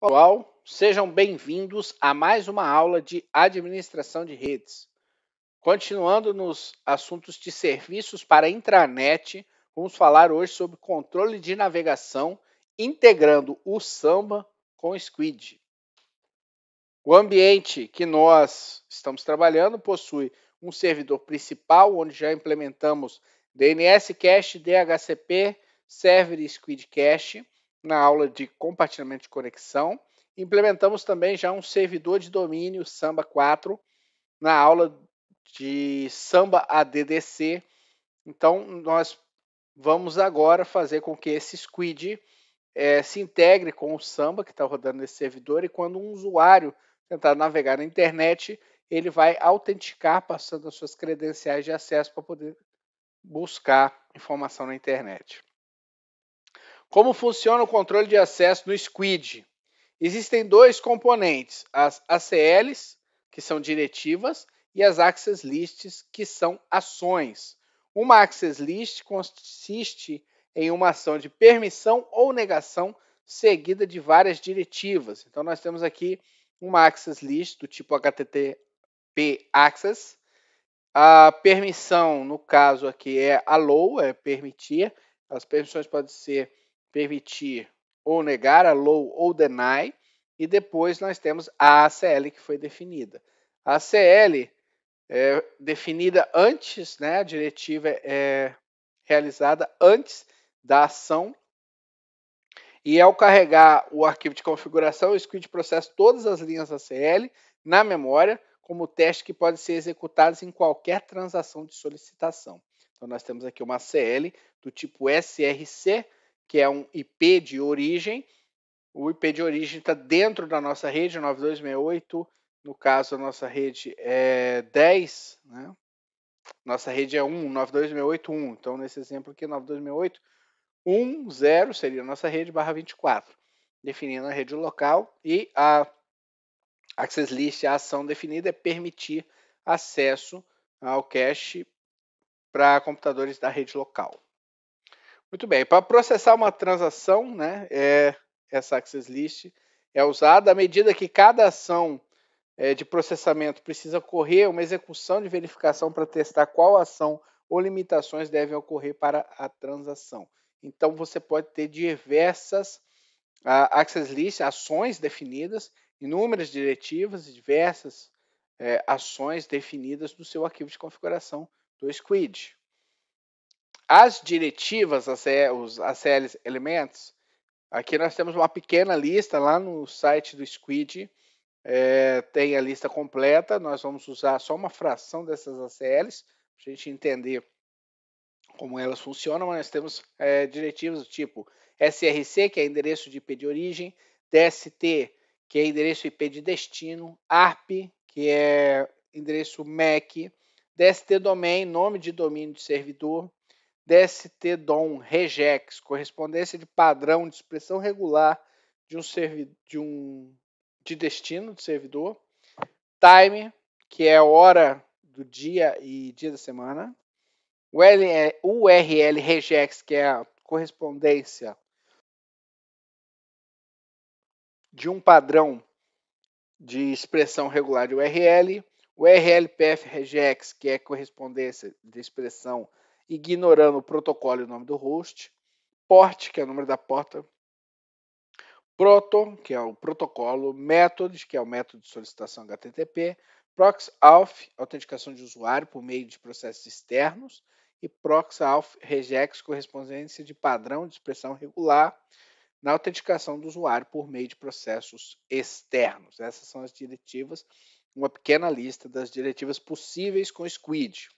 Olá, sejam bem-vindos a mais uma aula de administração de redes. Continuando nos assuntos de serviços para intranet, vamos falar hoje sobre controle de navegação integrando o Samba com o Squid. O ambiente que nós estamos trabalhando possui um servidor principal onde já implementamos DNS Cache, DHCP, Server Squid Cache na aula de compartilhamento de conexão. Implementamos também já um servidor de domínio Samba 4 na aula de Samba ADDC. Então, nós vamos agora fazer com que esse Squid é, se integre com o Samba que está rodando nesse servidor e quando um usuário tentar navegar na internet, ele vai autenticar passando as suas credenciais de acesso para poder buscar informação na internet. Como funciona o controle de acesso no Squid? Existem dois componentes, as ACLs, que são diretivas, e as Access Lists, que são ações. Uma Access List consiste em uma ação de permissão ou negação seguida de várias diretivas. Então, nós temos aqui uma Access List do tipo HTTP Access. A permissão, no caso aqui, é allow, é permitir. As permissões podem ser permitir ou negar, allow ou deny, e depois nós temos a ACL que foi definida. A ACL é definida antes, né? A diretiva é realizada antes da ação. E ao carregar o arquivo de configuração, o script processa todas as linhas ACL na memória como teste que pode ser executados em qualquer transação de solicitação. Então nós temos aqui uma ACL do tipo SRC que é um IP de origem. O IP de origem está dentro da nossa rede, 9268. No caso, a nossa rede é 10, né? Nossa rede é 1, 92681. Então, nesse exemplo aqui, 9268, seria a nossa rede, barra 24. Definindo a rede local e a Access List, a ação definida é permitir acesso ao cache para computadores da rede local. Muito bem, para processar uma transação, né, é, essa access list é usada à medida que cada ação é, de processamento precisa ocorrer uma execução de verificação para testar qual ação ou limitações devem ocorrer para a transação. Então você pode ter diversas a, access lists, ações definidas, inúmeras diretivas diversas é, ações definidas no seu arquivo de configuração do Squid as diretivas, as, os ACLs, elementos, aqui nós temos uma pequena lista lá no site do Squid, é, tem a lista completa, nós vamos usar só uma fração dessas ACLs, para a gente entender como elas funcionam, mas nós temos é, diretivas do tipo SRC, que é endereço de IP de origem, DST, que é endereço IP de destino, ARP, que é endereço MAC, DST Domain, nome de domínio de servidor, DST-DOM, regex, correspondência de padrão de expressão regular de um, de, um, de destino de servidor, time, que é hora do dia e dia da semana, o URL é, regex, que é a correspondência de um padrão de expressão regular de URL, o PF regex, que é correspondência de expressão ignorando o protocolo e o nome do host, port, que é o número da porta, proto que é o protocolo, methods, que é o método de solicitação HTTP, proxauth, autenticação de usuário por meio de processos externos, e proxauth regex, correspondência de padrão de expressão regular na autenticação do usuário por meio de processos externos. Essas são as diretivas, uma pequena lista das diretivas possíveis com Squid.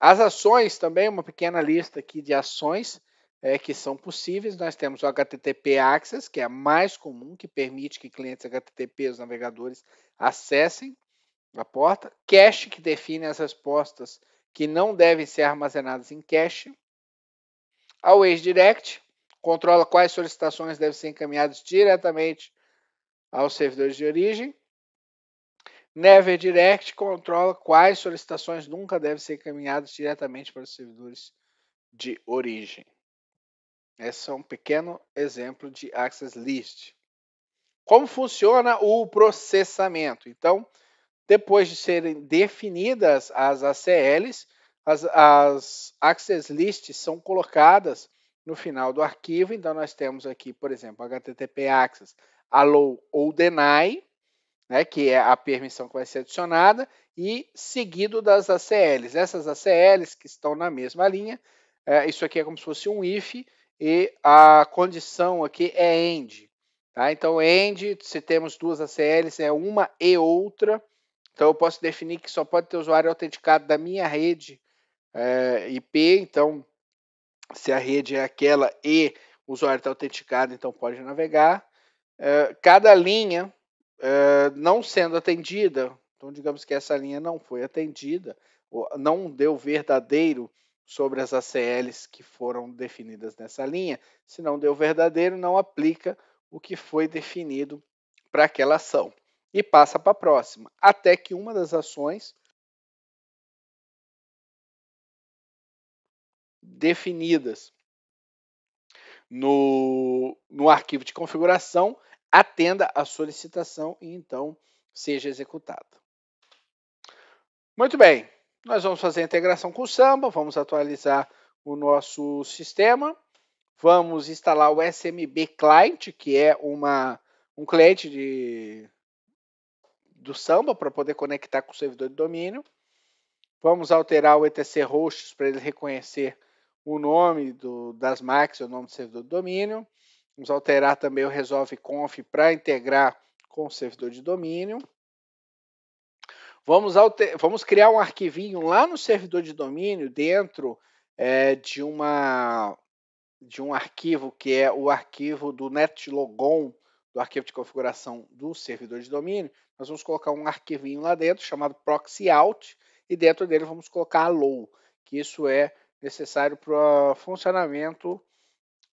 As ações também, uma pequena lista aqui de ações é, que são possíveis. Nós temos o HTTP Access, que é a mais comum, que permite que clientes HTTP, os navegadores, acessem a porta. Cache, que define as respostas que não devem ser armazenadas em cache. A Waze Direct controla quais solicitações devem ser encaminhadas diretamente aos servidores de origem. Never Direct controla quais solicitações nunca devem ser encaminhadas diretamente para os servidores de origem. Esse é um pequeno exemplo de Access List. Como funciona o processamento? Então, depois de serem definidas as ACLs, as, as Access Lists são colocadas no final do arquivo. Então, nós temos aqui, por exemplo, HTTP Access, Allow ou Deny né, que é a permissão que vai ser adicionada, e seguido das ACLs. Essas ACLs que estão na mesma linha, é, isso aqui é como se fosse um if, e a condição aqui é end. Tá? Então, end, se temos duas ACLs, é uma e outra. Então, eu posso definir que só pode ter usuário autenticado da minha rede é, IP. Então, se a rede é aquela e o usuário está autenticado, então pode navegar. É, cada linha eh, não sendo atendida, então digamos que essa linha não foi atendida, não deu verdadeiro sobre as ACLs que foram definidas nessa linha, se não deu verdadeiro, não aplica o que foi definido para aquela ação e passa para a próxima, até que uma das ações definidas no, no arquivo de configuração atenda a solicitação e então seja executado. Muito bem, nós vamos fazer a integração com o Samba, vamos atualizar o nosso sistema, vamos instalar o SMB Client, que é uma, um cliente de, do Samba para poder conectar com o servidor de domínio. Vamos alterar o ETC hosts para ele reconhecer o nome do, das MACs, o nome do servidor de domínio. Vamos alterar também o resolve conf para integrar com o servidor de domínio. Vamos, alter... Vamos criar um arquivinho lá no servidor de domínio, dentro é, de, uma... de um arquivo que é o arquivo do netlogon, do arquivo de configuração do servidor de domínio. Nós vamos colocar um arquivinho lá dentro chamado proxyout e dentro dele vamos colocar a low, que isso é necessário para o funcionamento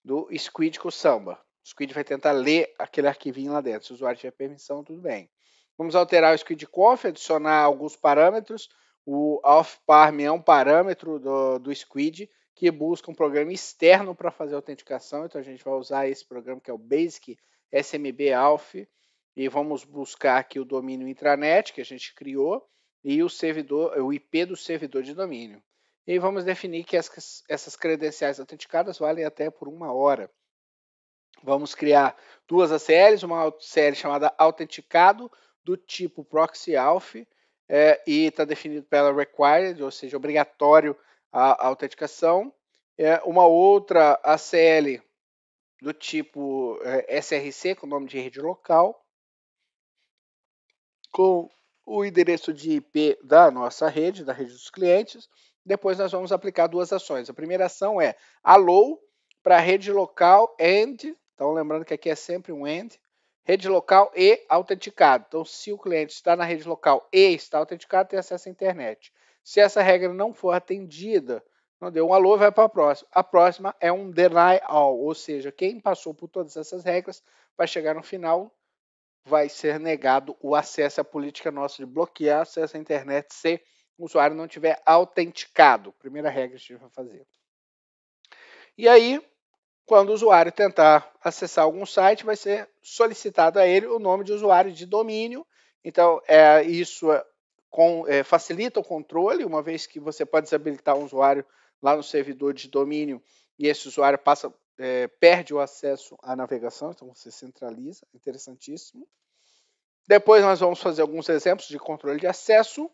do Squid com o Samba. O Squid vai tentar ler aquele arquivinho lá dentro. Se o usuário tiver permissão, tudo bem. Vamos alterar o Squid adicionar alguns parâmetros. O AuthParm é um parâmetro do, do Squid que busca um programa externo para fazer autenticação. Então a gente vai usar esse programa que é o Basic SMB Auth e vamos buscar aqui o domínio intranet que a gente criou e o servidor, o IP do servidor de domínio. E vamos definir que essas credenciais autenticadas valem até por uma hora. Vamos criar duas ACLs, uma ACL chamada autenticado, do tipo proxy alpha é, e está definido pela required, ou seja, obrigatório a, a autenticação. É, uma outra ACL do tipo é, SRC, com nome de rede local, com o endereço de IP da nossa rede, da rede dos clientes, depois nós vamos aplicar duas ações. A primeira ação é alô para rede local and, então lembrando que aqui é sempre um and, rede local e autenticado. Então, se o cliente está na rede local e está autenticado, tem acesso à internet. Se essa regra não for atendida, não deu um alô, vai para a próxima. A próxima é um deny all, ou seja, quem passou por todas essas regras vai chegar no final, vai ser negado o acesso à política nossa de bloquear acesso à internet o usuário não tiver autenticado. Primeira regra que a gente vai fazer. E aí, quando o usuário tentar acessar algum site, vai ser solicitado a ele o nome de usuário de domínio. Então, é, isso é, com, é, facilita o controle, uma vez que você pode desabilitar um usuário lá no servidor de domínio e esse usuário passa, é, perde o acesso à navegação, então você centraliza, interessantíssimo. Depois nós vamos fazer alguns exemplos de controle de acesso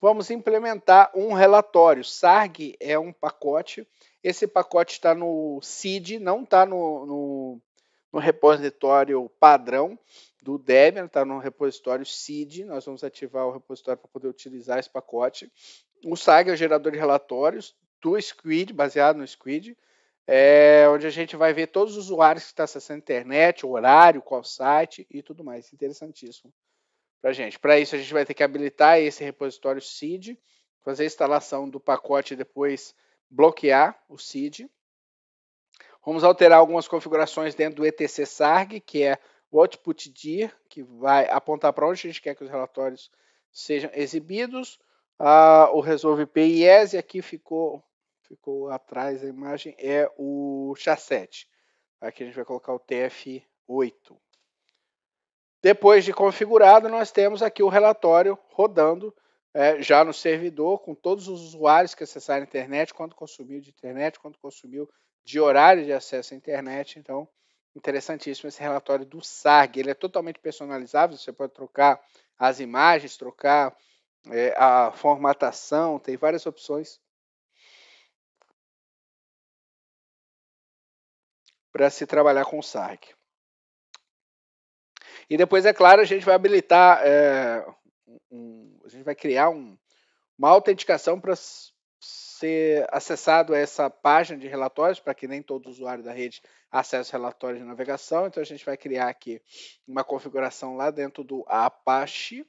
vamos implementar um relatório. SARG é um pacote. Esse pacote está no CID, não está no, no, no, repositório padrão do Debian, está no repositório CID. Nós vamos ativar o repositório para poder utilizar esse pacote. O SAG é o gerador de relatórios do Squid, baseado no Squid, é, onde a gente vai ver todos os usuários que estão acessando a internet, o horário, qual site e tudo mais. Interessantíssimo para gente. Para isso, a gente vai ter que habilitar esse repositório seed, fazer a instalação do pacote e depois bloquear o seed. Vamos alterar algumas configurações dentro do etc sarg, que é o output dir, que vai apontar para onde a gente quer que os relatórios sejam exibidos. Ah, o resolve PIS, e aqui ficou, ficou atrás a imagem, é o chassete. Aqui a gente vai colocar o TF8. Depois de configurado, nós temos aqui o relatório rodando é, já no servidor, com todos os usuários que acessaram a internet, quanto consumiu de internet, quanto consumiu de horário de acesso à internet. Então, interessantíssimo esse relatório do SARG. Ele é totalmente personalizável, você pode trocar as imagens, trocar é, a formatação, tem várias opções para se trabalhar com o SARG. E depois, é claro, a gente vai habilitar, é, um, a gente vai criar um, uma autenticação para ser acessado a essa página de relatórios, para que nem todo usuário da rede acesse relatórios de navegação. Então, a gente vai criar aqui uma configuração lá dentro do Apache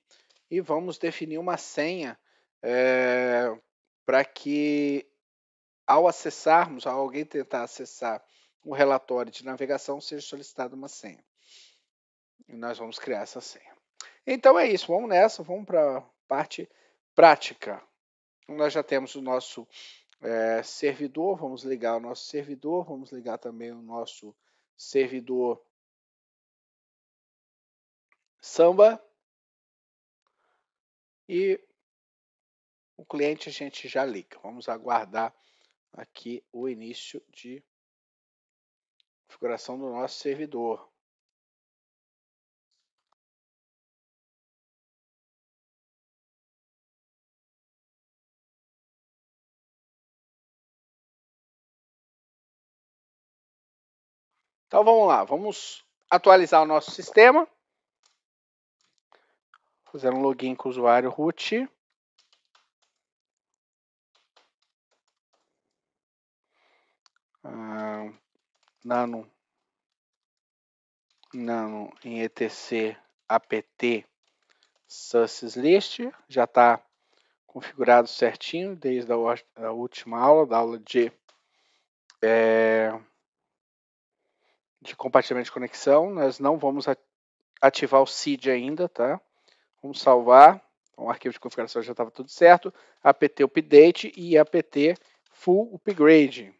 e vamos definir uma senha é, eh, para que, ao acessarmos, ao alguém tentar acessar o relatório de navegação, seja solicitada uma senha. E nós vamos criar essa senha. Então é isso, vamos nessa, vamos para a parte prática. Nós já temos o nosso é, servidor, vamos ligar o nosso servidor, vamos ligar também o nosso servidor Samba. E o cliente a gente já liga. Vamos aguardar aqui o início de configuração do nosso servidor. Então vamos lá, vamos atualizar o nosso sistema. Fazer um login com o usuário root. Ah, nano, nano em etc apt SUSSList, já está configurado certinho desde a, a, última aula, da aula de é, de compartilhamento de conexão. Nós não vamos ativar o seed ainda, tá? Vamos salvar. Então, o arquivo de configuração já estava tudo certo. apt update e apt full upgrade.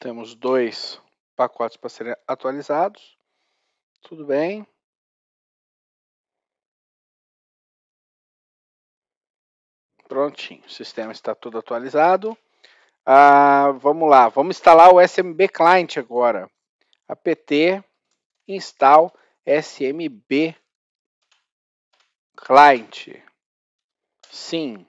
Temos dois pacotes para serem atualizados. Tudo bem? Prontinho, o sistema está todo atualizado. Ah, vamos lá, vamos instalar o SMB Client agora. apt install SMB Client. Sim.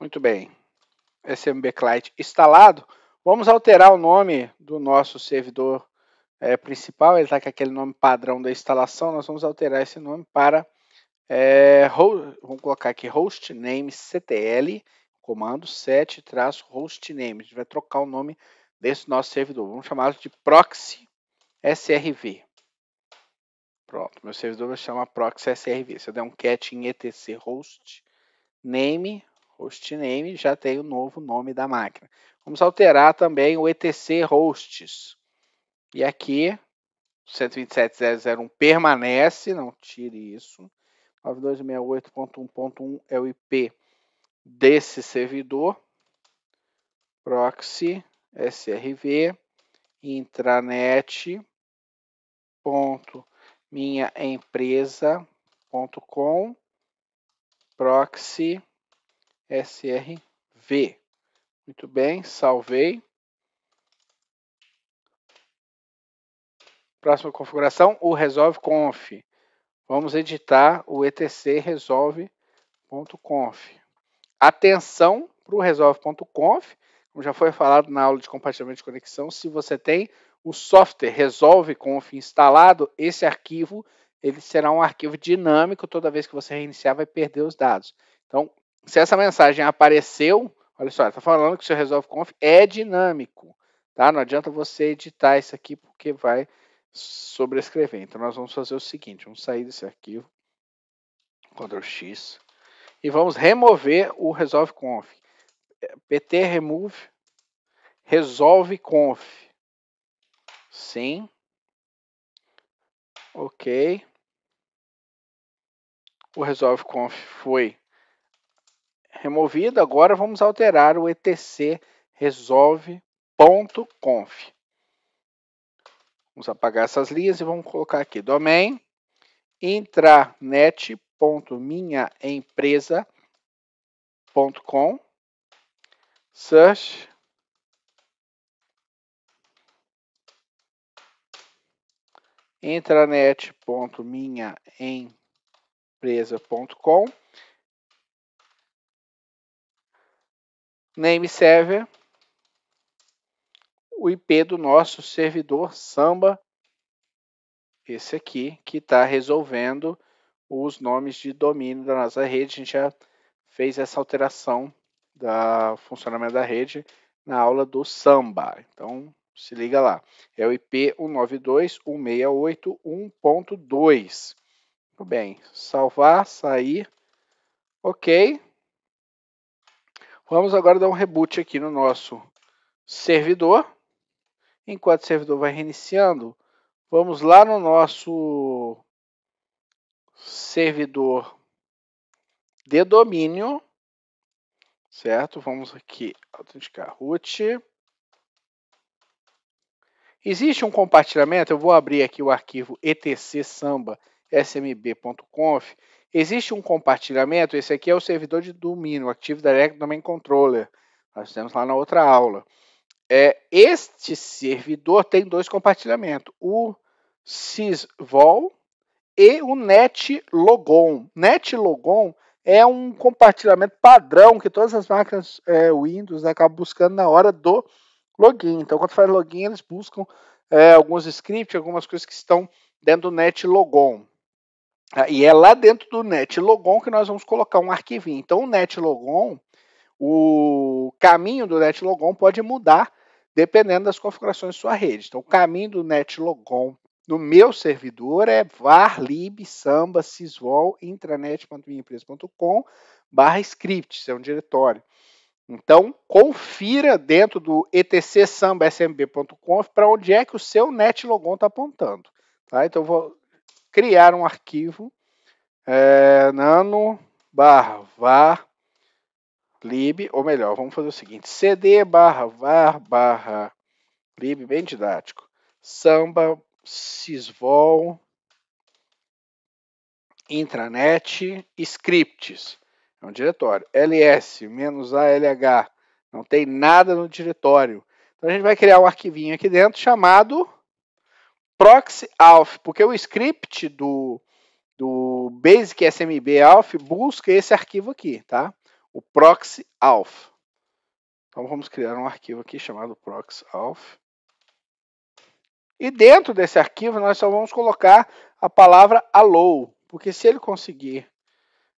Muito bem. SMB Client instalado. Vamos alterar o nome do nosso servidor é, principal. Ele está com aquele nome padrão da instalação. Nós vamos alterar esse nome para... É, vamos colocar aqui hostname ctl, comando set hostname. A gente vai trocar o nome desse nosso servidor. Vamos chamá-lo de proxy srv. Pronto, meu servidor vai chamar proxy srv. Se eu der um cat em etc host name, host name já tem o novo nome da máquina. Vamos alterar também o etc hosts. E aqui 127.001 permanece, não tire isso. 9268.1.1 é o IP desse servidor. Proxy SRV intranet ponto minha empresa ponto com proxy SRV. Muito bem, salvei. Próxima configuração, o resolve.conf. Vamos editar o etc resolve.conf. Atenção para o resolve.conf, como já foi falado na aula de compartilhamento de conexão, se você tem o software resolve.conf instalado, esse arquivo ele será um arquivo dinâmico, toda vez que você reiniciar vai perder os dados. Então, se essa mensagem apareceu, olha só, está falando que o seu Resolve Conf é dinâmico, tá? Não adianta você editar isso aqui porque vai sobrescrever. Então nós vamos fazer o seguinte, vamos sair desse arquivo, Ctrl X, e vamos remover o Resolve Conf. PT remove resolve conf. Sim. OK. O resolve conf foi removido. Agora vamos alterar o etc resolve.conf. Vamos apagar essas linhas e vamos colocar aqui domain intranet.minhaempresa.com search intranet.minhaempresa.com name server, o IP do nosso servidor Samba, esse aqui, que está resolvendo os nomes de domínio da nossa rede. A gente já fez essa alteração do funcionamento da rede na aula do Samba. Então, se liga lá. É o IP 192.168.1.2. Tudo bem. Salvar, sair. Ok. Vamos agora dar um reboot aqui no nosso servidor. Enquanto o servidor vai reiniciando, vamos lá no nosso servidor de domínio, certo? Vamos aqui autenticar root. Existe um compartilhamento, eu vou abrir aqui o arquivo etc samba smb.conf Existe um compartilhamento, esse aqui é o servidor de domínio, Active Direct Domain Controller. Nós temos lá na outra aula. É, este servidor tem dois compartilhamentos, o sysvol e o netlogon. Netlogon é um compartilhamento padrão que todas as máquinas é, Windows acabam buscando na hora do login. Então, quando faz login, eles buscam é, alguns scripts, algumas coisas que estão dentro do netlogon. Ah, e é lá dentro do netlogon que nós vamos colocar um arquivinho. Então, o netlogon, o caminho do netlogon pode mudar dependendo das configurações de sua rede. Então, o caminho do netlogon no meu servidor é var lib samba sysvol intranet.minhaempresa.com barra scripts, é um diretório. Então, confira dentro do etc samba smb.conf para onde é que o seu netlogon está apontando. Tá? Então, vou criar um arquivo é, nano barra var lib, ou melhor, vamos fazer o seguinte, cd barra var barra lib, bem didático, samba sysvol intranet scripts, é um diretório, ls menos alh, não tem nada no diretório. Então a gente vai criar um arquivinho aqui dentro chamado proxy alf porque o script do, do Basic SMB alf busca esse arquivo aqui, tá? O proxy alf Então vamos criar um arquivo aqui chamado proxy alf E dentro desse arquivo nós só vamos colocar a palavra hello porque se ele conseguir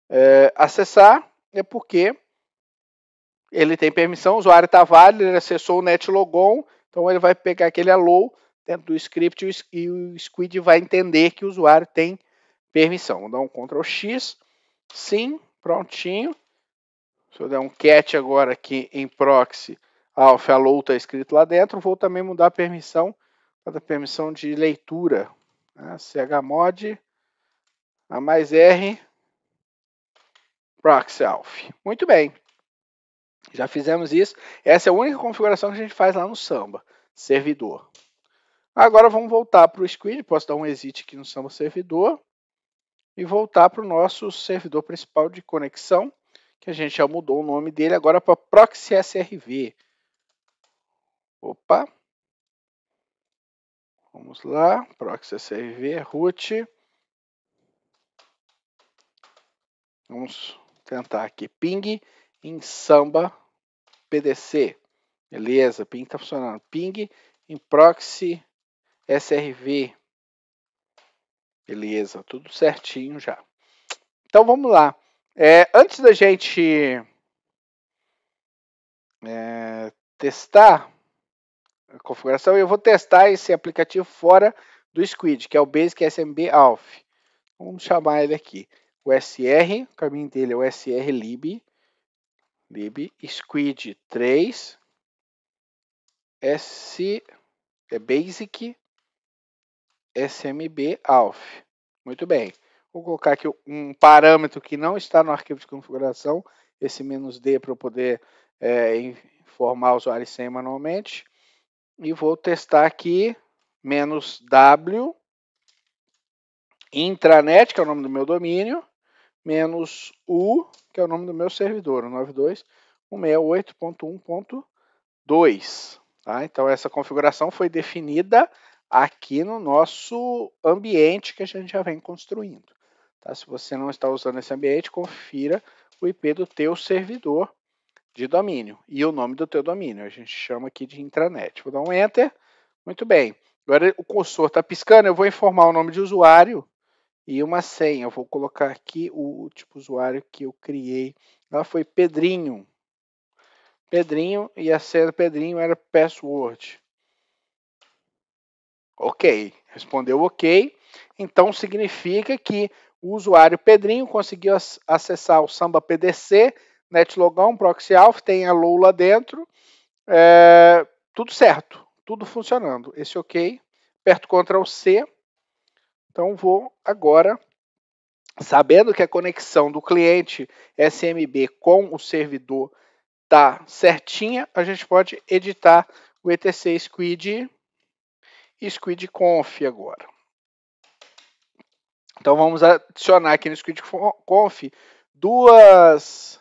é, acessar, é porque ele tem permissão, o usuário está válido, ele acessou o netlogon, então ele vai pegar aquele hello dentro do script e o Squid vai entender que o usuário tem permissão. Vou dar um Ctrl X, sim, prontinho. Se eu der um cat agora aqui em proxy, alf, alô está escrito lá dentro, vou também mudar a permissão para tá? a permissão de leitura. Né? chmod, a mais r, proxy alf. Muito bem. Já fizemos isso. Essa é a única configuração que a gente faz lá no Samba, servidor. Agora vamos voltar para o screen. posso dar um exit aqui no Samba Servidor e voltar para o nosso servidor principal de conexão, que a gente já mudou o nome dele agora para Proxy SRV. Opa! Vamos lá, Proxy SRV, root. Vamos tentar aqui, ping em samba pdc. Beleza, ping está funcionando. Ping em proxy SRV. Beleza, tudo certinho já. Então vamos lá. É, antes da gente é, testar a configuração, eu vou testar esse aplicativo fora do Squid, que é o Basic SMB Alpha. Vamos chamar ele aqui. O SR, o caminho dele é o SR lib, lib squid 3 S é basic SMB ALF. Muito bem. Vou colocar aqui um parâmetro que não está no arquivo de configuração, esse menos "-d", para eu poder é, informar o usuário sem manualmente. E vou testar aqui, menos "-w", intranet, que é o nome do meu domínio, menos "-u", que é o nome do meu servidor, 92.168.1.2. Tá? Então, essa configuração foi definida aqui no nosso ambiente que a gente já vem construindo. Tá? Se você não está usando esse ambiente, confira o IP do teu servidor de domínio e o nome do teu domínio. A gente chama aqui de intranet. Vou dar um Enter. Muito bem. Agora o cursor está piscando, eu vou informar o nome de usuário e uma senha. Eu vou colocar aqui o tipo usuário que eu criei. Lá foi Pedrinho. Pedrinho e a senha do Pedrinho era password. Ok, respondeu ok. Então significa que o usuário Pedrinho conseguiu acessar o Samba PDC, Netlogão, Proxy Alpha, tem a Lula lá dentro. É, tudo certo, tudo funcionando. Esse ok, aperto Ctrl C. Então vou agora, sabendo que a conexão do cliente SMB com o servidor está certinha, a gente pode editar o ETC Squid SquidConf agora. Então vamos adicionar aqui no SquidConf duas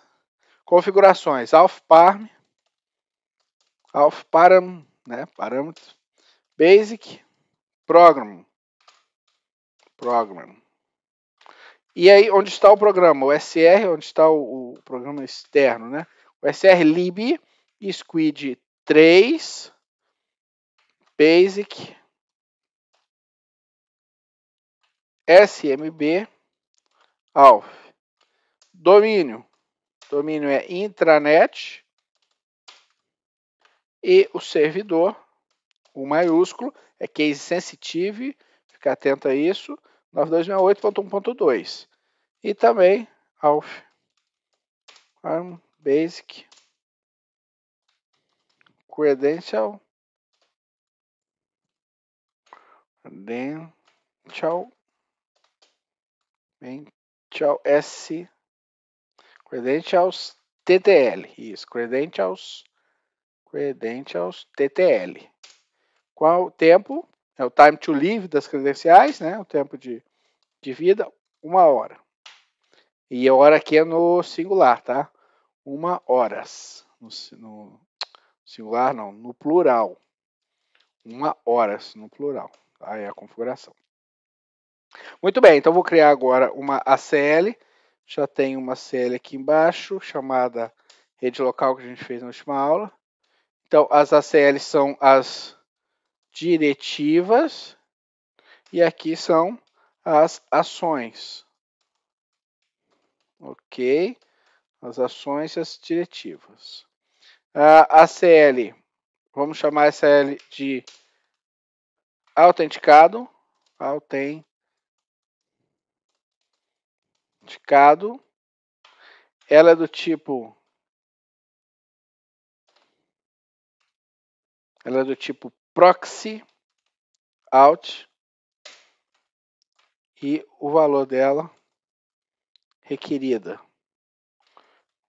configurações, AlfParm, AlfParam, né, parâmetros, Basic, Program, Program. E aí, onde está o programa? O SR, onde está o, o programa externo, né? O SR lib, squid 3, basic, SMB ALF. Domínio. Domínio é intranet e o servidor, o maiúsculo, é case sensitive, fica atento a isso, 9268.1.2. E também ALF. ARM Basic Credential Credential Credential S. Credentials TTL. Isso, credentials. Credentials TTL. Qual o tempo? É o time to live das credenciais, né? O tempo de, de vida, uma hora. E a hora aqui é no singular, tá? Uma horas. No, no singular não, no plural. Uma horas no plural. Aí tá? é a configuração. Muito bem, então vou criar agora uma ACL. Já tem uma ACL aqui embaixo, chamada rede local que a gente fez na última aula. Então, as ACLs são as diretivas e aqui são as ações. Ok? As ações e as diretivas. A ACL, vamos chamar essa L de autenticado, autenticado indicado. Ela é do tipo. Ela é do tipo proxy out e o valor dela requerida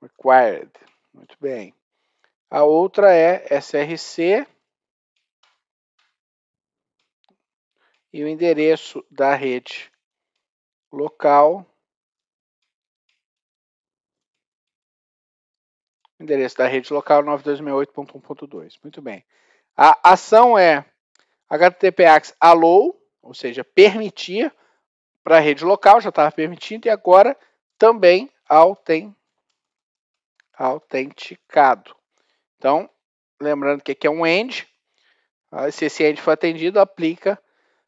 required. Muito bem. A outra é src e o endereço da rede local endereço da rede local 9268.1.2. Muito bem. A ação é HTTPX allow, ou seja, permitir para a rede local, já estava permitindo, e agora também autent... autenticado. Então, lembrando que aqui é um end, tá? se esse end for atendido, aplica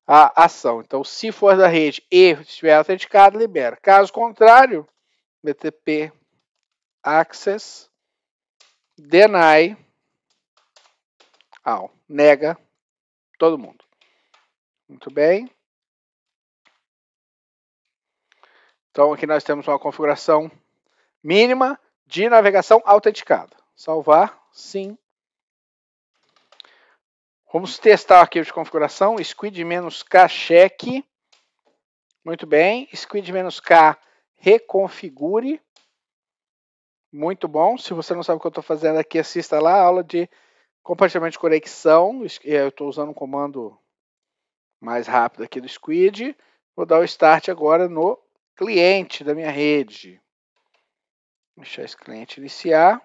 a ação. Então, se for da rede e estiver autenticado, libera. Caso contrário, BTP access deny all. Nega todo mundo. Muito bem. Então aqui nós temos uma configuração mínima de navegação autenticada. Salvar, sim. Vamos testar o arquivo de configuração, squid-k check. Muito bem, squid-k reconfigure muito bom. Se você não sabe o que eu estou fazendo aqui, assista lá a aula de compartilhamento de conexão. É, eu estou usando um comando mais rápido aqui do Squid. Vou dar o start agora no cliente da minha rede. Deixar esse cliente iniciar.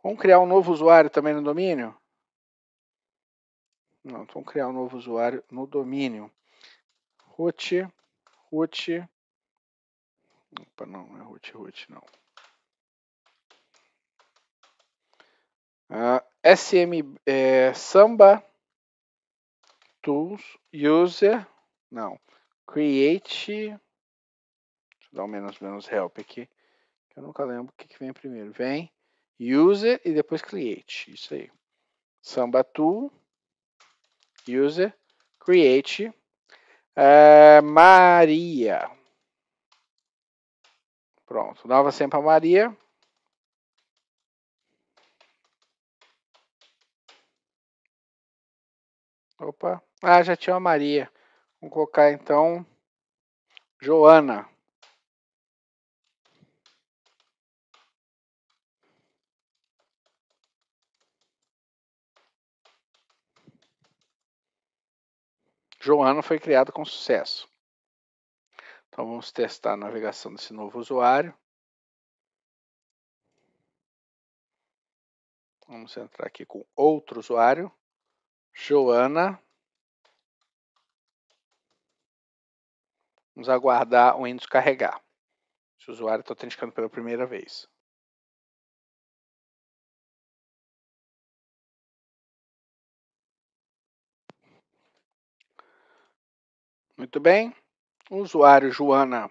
Vamos criar um novo usuário também no domínio? Não, vamos criar um novo usuário no domínio. Root, root. Opa, não, não é root, root, não. Uh, ah, SM é, Samba Tools User não Create deixa eu dar um menos menos help aqui que eu nunca lembro o que, que vem primeiro vem User e depois Create isso aí Samba Tool User Create uh, Maria pronto nova sempre a Maria Opa. Ah, já tinha uma Maria. Vamos colocar então Joana. Joana foi criada com sucesso. Então vamos testar a navegação desse novo usuário. Vamos entrar aqui com outro usuário. Joana. Vamos aguardar o Windows carregar. o usuário está autenticando pela primeira vez. Muito bem. O usuário Joana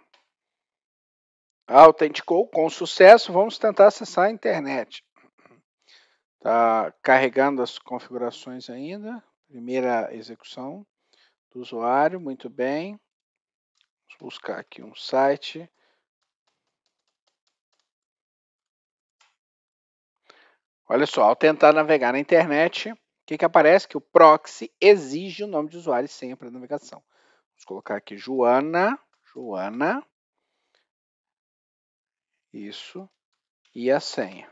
autenticou com sucesso. Vamos tentar acessar a internet. Está carregando as configurações ainda. Primeira execução do usuário, muito bem. Vamos buscar aqui um site. Olha só, ao tentar navegar na internet, o que, que aparece? Que o proxy exige o nome de usuário e senha para navegação. Vamos colocar aqui Joana, Joana, isso, e a senha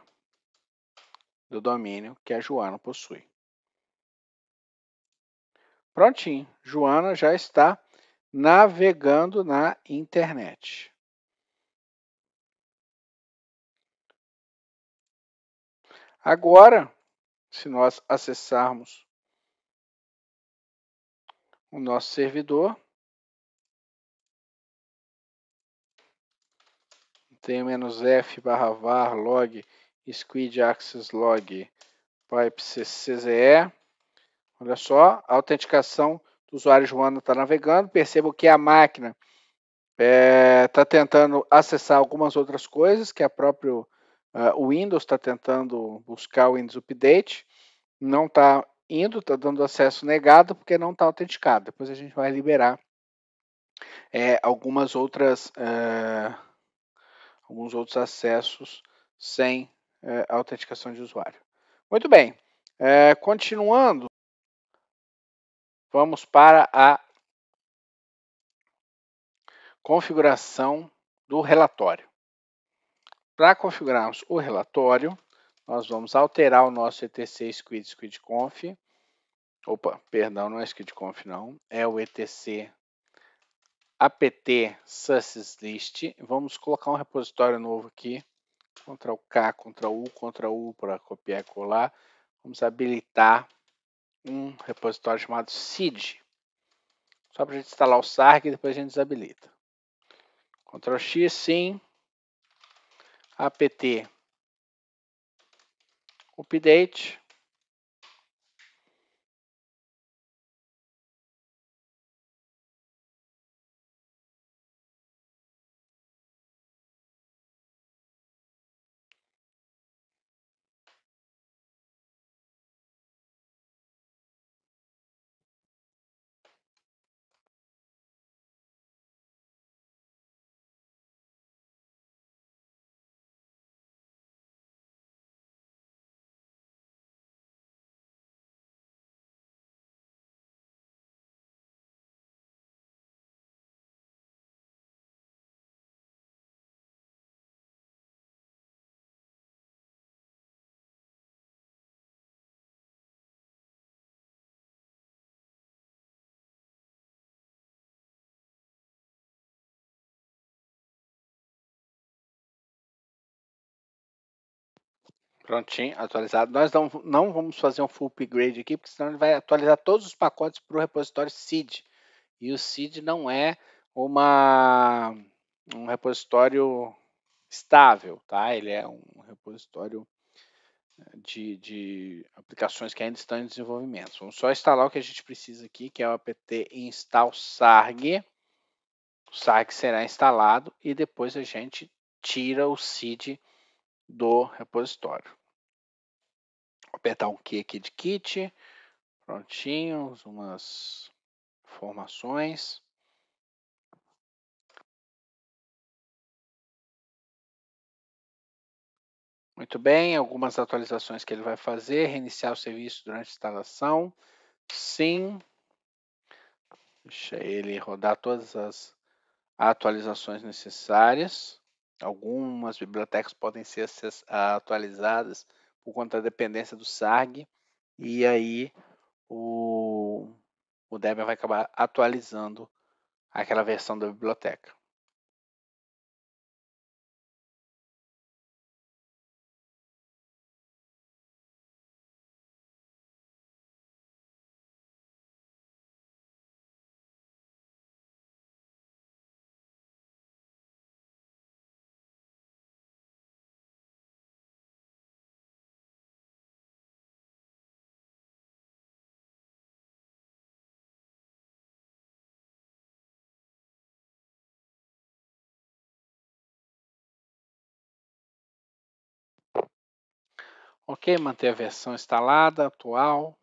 do domínio que a Joana possui. Prontinho, Joana já está navegando na internet. Agora, se nós acessarmos o nosso servidor, t-f barra var log Squid Access Log Pipe CCE. Olha só, a autenticação do usuário Joana está navegando. Percebo que a máquina está é, tá tentando acessar algumas outras coisas que a próprio uh, Windows está tentando buscar o Windows Update. Não está indo, está dando acesso negado porque não está autenticado. Depois a gente vai liberar é, algumas outras, uh, alguns outros acessos sem a é, autenticação de usuário. Muito bem, é, continuando, vamos para a configuração do relatório. Para configurarmos o relatório, nós vamos alterar o nosso etc squid squidconf. Opa, perdão, não é squidconf não, é o etc apt List. Vamos colocar um repositório novo aqui Ctrl K, Ctrl U, Ctrl U para copiar e colar. Vamos habilitar um repositório chamado Sid Só para a gente instalar o Sarg e depois a gente desabilita. Ctrl X, sim. apt update Prontinho, atualizado. Nós não, não vamos fazer um full upgrade aqui, porque senão ele vai atualizar todos os pacotes para o repositório Sid, E o Sid não é uma, um repositório estável, tá? Ele é um repositório eh, de, de, aplicações que ainda estão em desenvolvimento. Vamos só instalar o que a gente precisa aqui, que é o apt install sarg. O sarg será instalado e depois a gente tira o Sid do repositório. Vou apertar um Q aqui de kit. Prontinho, umas informações. Muito bem, algumas atualizações que ele vai fazer, reiniciar o serviço durante a instalação, sim. Deixa ele rodar todas as atualizações necessárias. Algumas bibliotecas podem ser atualizadas por conta da dependência do SARG, e aí o, o Debian vai acabar atualizando aquela versão da biblioteca. Ok, manter a versão instalada, atual.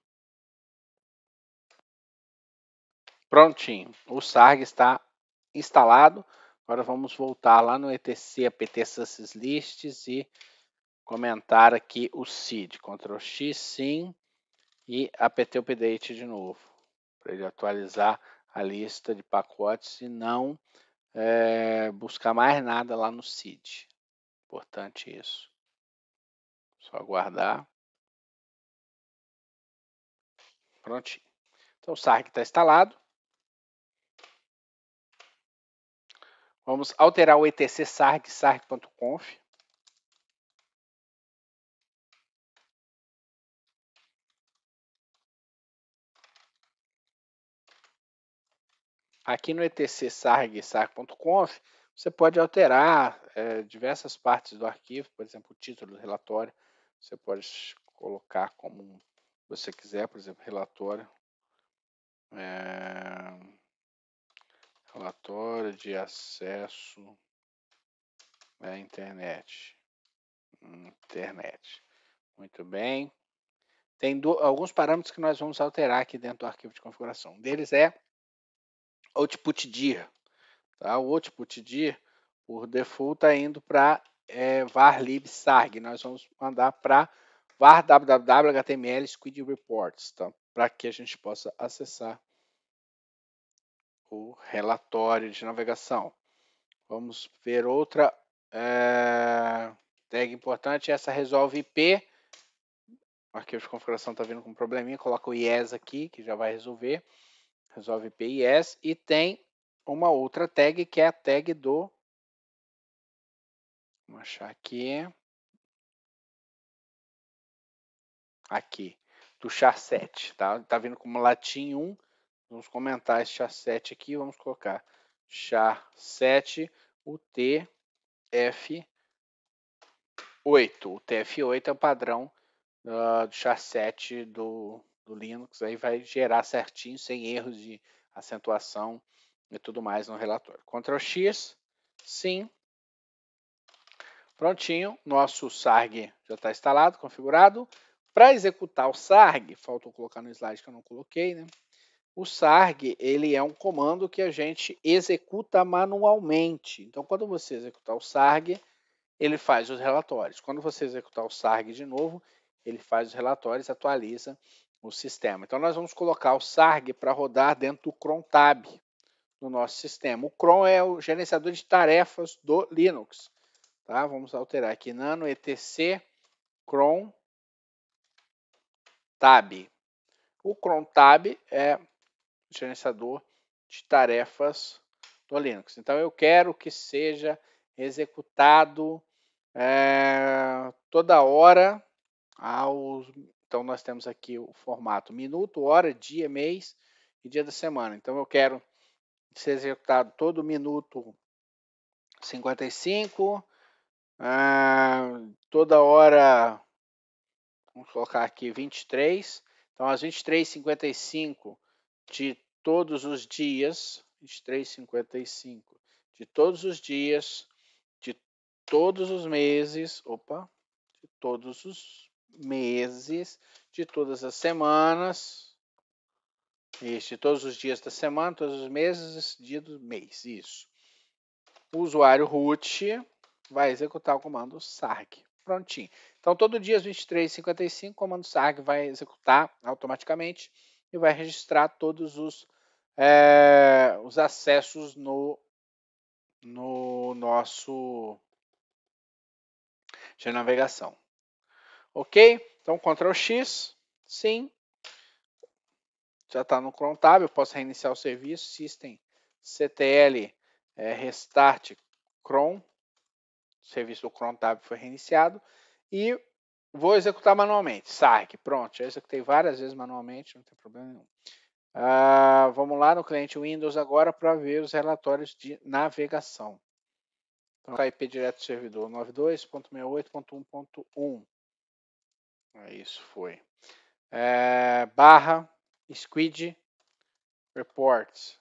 Prontinho, o SARG está instalado. Agora vamos voltar lá no etc apt lists e comentar aqui o CID. Ctrl X, sim, e apt update de novo, para ele atualizar a lista de pacotes e não é, buscar mais nada lá no CID. Importante isso. Só aguardar. Prontinho. Então o SARC está instalado. Vamos alterar o etc sarg, sarg.conf. Aqui no etc sarg, sarg.conf, você pode alterar é, diversas partes do arquivo, por exemplo, o título do relatório. Você pode colocar como você quiser, por exemplo, relatório. É, relatório de acesso à internet. Internet. Muito bem. Tem do, alguns parâmetros que nós vamos alterar aqui dentro do arquivo de configuração. Um deles é output dir. Tá? O output dir, por default, está indo para é, var Nós vamos mandar para var www.html squid reports, tá? para que a gente possa acessar o relatório de navegação. Vamos ver outra é, tag importante. Essa resolve IP. O arquivo de configuração está vindo com um probleminha. Coloca o IES aqui, que já vai resolver. Resolve IP IES. E tem uma outra tag, que é a tag do Vamos achar aqui. Aqui, do char 7, tá? Tá vendo como latim 1. Vamos comentar esse char 7 aqui, vamos colocar char 7, utf 8. O TF8 é o padrão uh, do char 7 do, do Linux, aí vai gerar certinho, sem erros de acentuação e tudo mais no relatório. Ctrl X, sim. Prontinho, nosso SARG já está instalado, configurado. Para executar o SARG, faltou colocar no slide que eu não coloquei, né? O SARG ele é um comando que a gente executa manualmente. Então, quando você executar o SARG, ele faz os relatórios. Quando você executar o SARG de novo, ele faz os relatórios, atualiza o sistema. Então, nós vamos colocar o SARG para rodar dentro do crontab no nosso sistema. O cron é o gerenciador de tarefas do Linux. Tá? Vamos alterar aqui nano etc chrome tab. O chrome tab é gerenciador de tarefas do Linux. Então eu quero que seja executado é, toda hora aos então nós temos aqui o formato minuto, hora, dia, mês e dia da semana. Então eu quero ser executado todo minuto 55, ah, toda hora, vamos colocar aqui 23. Então, às 23h55 de todos os dias, 23h55 de todos os dias, de todos os meses, opa, de todos os meses, de todas as semanas, isso, de todos os dias da semana, todos os meses, dia do mês, isso. O usuário root vai executar o comando SARG. Prontinho. Então, todo dia às 23h55, o comando SARG vai executar automaticamente e vai registrar todos os, é, os acessos no, no nosso de navegação. Ok? Então, Ctrl X, sim. Já está no Chrome Tab, eu posso reiniciar o serviço, System, CTL, é, eh, Restart, Chrome o serviço do contábil foi reiniciado e vou executar manualmente. SARC, pronto, já executei várias vezes manualmente, não tem problema nenhum. Ah, vamos lá no cliente Windows agora para ver os relatórios de navegação. Então, IP direto do servidor 92.68.1.1. É isso, foi. É, barra Squid Reports.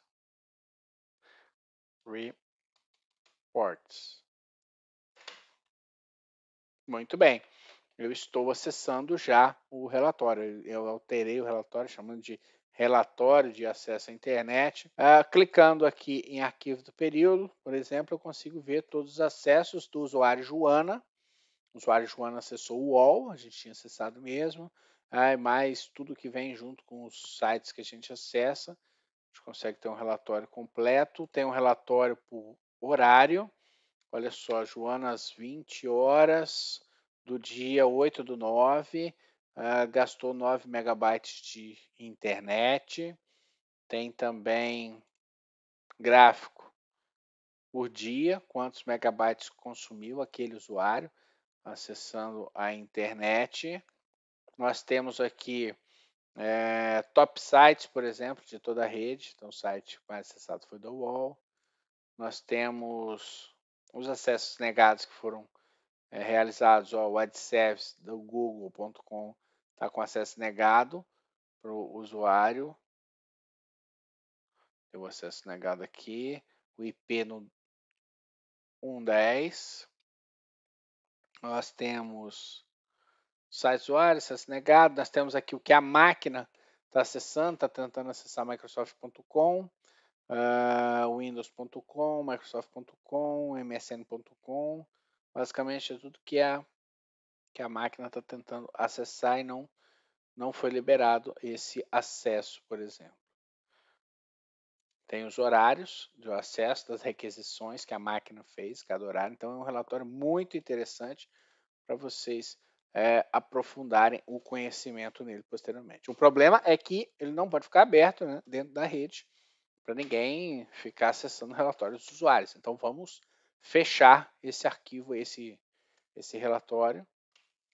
Reports. Muito bem. Eu estou acessando já o relatório. Eu alterei o relatório chamando de relatório de acesso à internet. Ah, clicando aqui em arquivo do período, por exemplo, eu consigo ver todos os acessos do usuário Joana. O usuário Joana acessou o UOL, a gente tinha acessado mesmo. mas ah, mais tudo que vem junto com os sites que a gente acessa. A gente consegue ter um relatório completo, tem um relatório por horário. Olha só, Joana, às 20 horas do dia 8 do 9, uh, ah, gastou 9 megabytes de internet. Tem também gráfico por dia, quantos megabytes consumiu aquele usuário acessando a internet. Nós temos aqui é, top sites, por exemplo, de toda a rede. Então, o site mais acessado foi do UOL. Nós temos os acessos negados que foram é, realizados. Ó, o AdService do Google.com está com acesso negado para o usuário. o acesso negado aqui. O IP no 110. Nós temos site usuário, acesso negado. Nós temos aqui o que a máquina está acessando, está tentando acessar Microsoft.com uh, ah, Windows.com, Microsoft.com, MSN.com, basicamente é tudo que a, que a máquina está tentando acessar e não, não foi liberado esse acesso, por exemplo. Tem os horários de acesso das requisições que a máquina fez, cada horário. Então, é um relatório muito interessante para vocês é, aprofundarem o conhecimento nele posteriormente. O problema é que ele não pode ficar aberto né, dentro da rede, para ninguém ficar acessando relatórios dos usuários. Então vamos fechar esse arquivo, esse, esse relatório.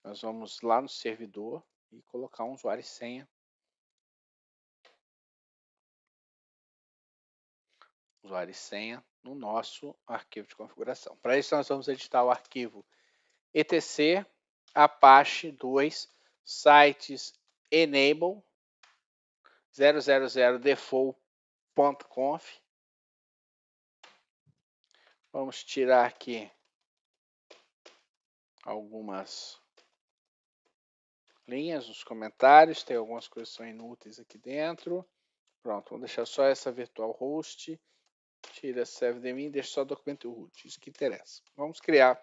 Nós vamos lá no servidor e colocar um usuário e senha. Usuário e senha no nosso arquivo de configuração. Para isso nós vamos editar o arquivo etc apache 2 sites enable 000 default conf. Vamos tirar aqui algumas linhas nos comentários, tem algumas coisas que são inúteis aqui dentro. Pronto, vou deixar só essa virtual host, tira serve de mim deixa só documento root, isso que interessa. Vamos criar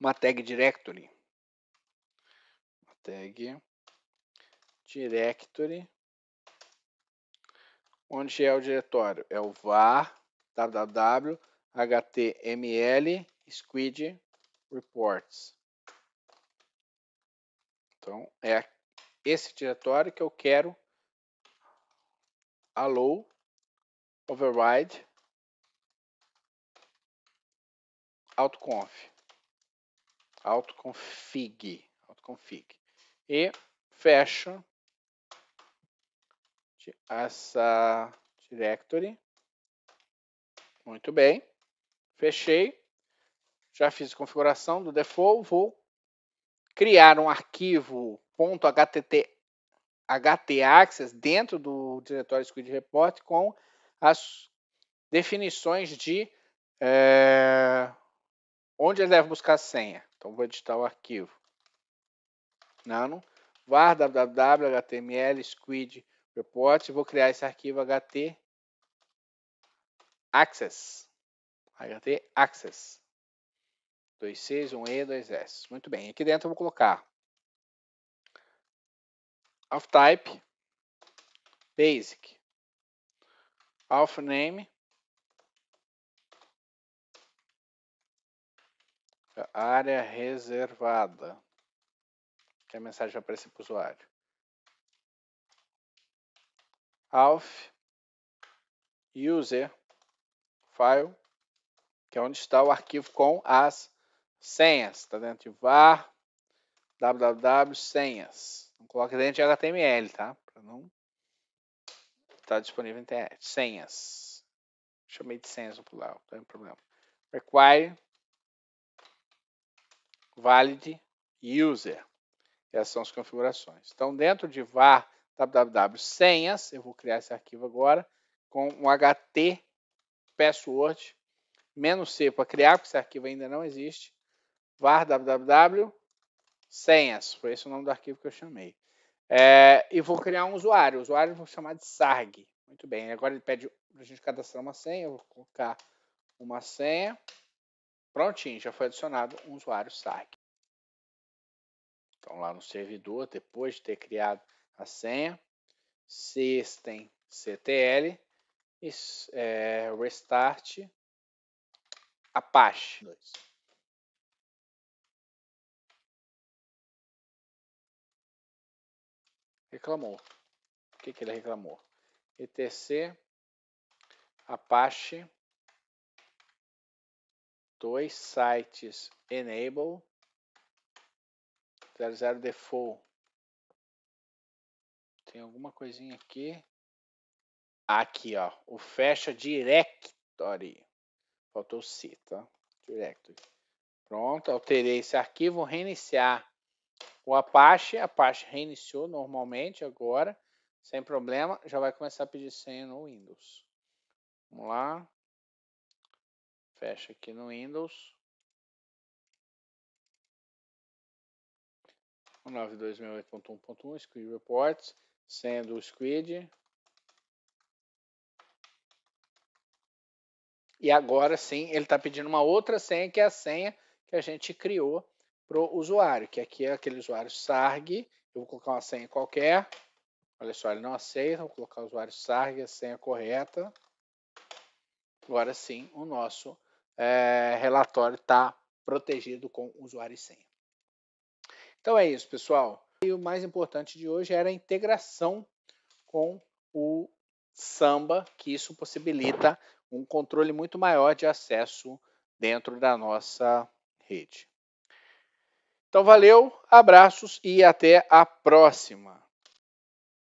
uma tag directory. Uma tag directory onde é o diretório? É o var www html squid reports. Então, é esse diretório que eu quero alô override autoconf autoconfig autoconfig e fecho essa directory. Muito bem. Fechei. Já fiz a configuração do default. Vou criar um arquivo .htt htaccess dentro do diretório Squid Report com as definições de é, onde ele deve buscar a senha. Então vou editar o arquivo. Nano var www.html squid report, vou criar esse arquivo ht access. ht access. 2.6, 1e, 2s. Muito bem. Aqui dentro eu vou colocar of type basic of name área reservada que a mensagem vai aparecer para o usuário alf user file, que é onde está o arquivo com as senhas. Está dentro de var www senhas. Não coloque dentro de HTML, tá? Para não estar tá disponível na internet. Senhas. Chamei de senhas no plural, não tem problema. Require valid user. Essas são as configurações. Então, dentro de var www.senhas. eu vou criar esse arquivo agora, com um ht password, menos C para criar, porque esse arquivo ainda não existe, var www.senhas. foi esse o nome do arquivo que eu chamei. É, e vou criar um usuário, o usuário eu vou chamar de sarg. Muito bem, agora ele pede para a gente cadastrar uma senha, eu vou colocar uma senha. Prontinho, já foi adicionado um usuário sarg. Então, lá no servidor, depois de ter criado a senha, system ctl e é, restart Apache. Reclamou. O que, que ele reclamou? etc Apache dois sites enable 00 default tem alguma coisinha aqui. Aqui, ó. O Fecha Directory. Faltou o C, tá? Directory. Pronto, alterei esse arquivo, reiniciar o Apache. Apache reiniciou normalmente agora, sem problema. Já vai começar a pedir senha no Windows. Vamos lá. Fecha aqui no Windows. 92008.1.1, Screen Reports sendo o squid. E agora sim, ele está pedindo uma outra senha, que é a senha que a gente criou para o usuário, que aqui é aquele usuário sarg. Eu vou colocar uma senha qualquer. Olha só, ele não aceita. Vou colocar o usuário sarg, a senha correta. Agora sim, o nosso é, relatório está protegido com usuário e senha. Então é isso, pessoal. E o mais importante de hoje era a integração com o samba, que isso possibilita um controle muito maior de acesso dentro da nossa rede. Então, valeu, abraços e até a próxima!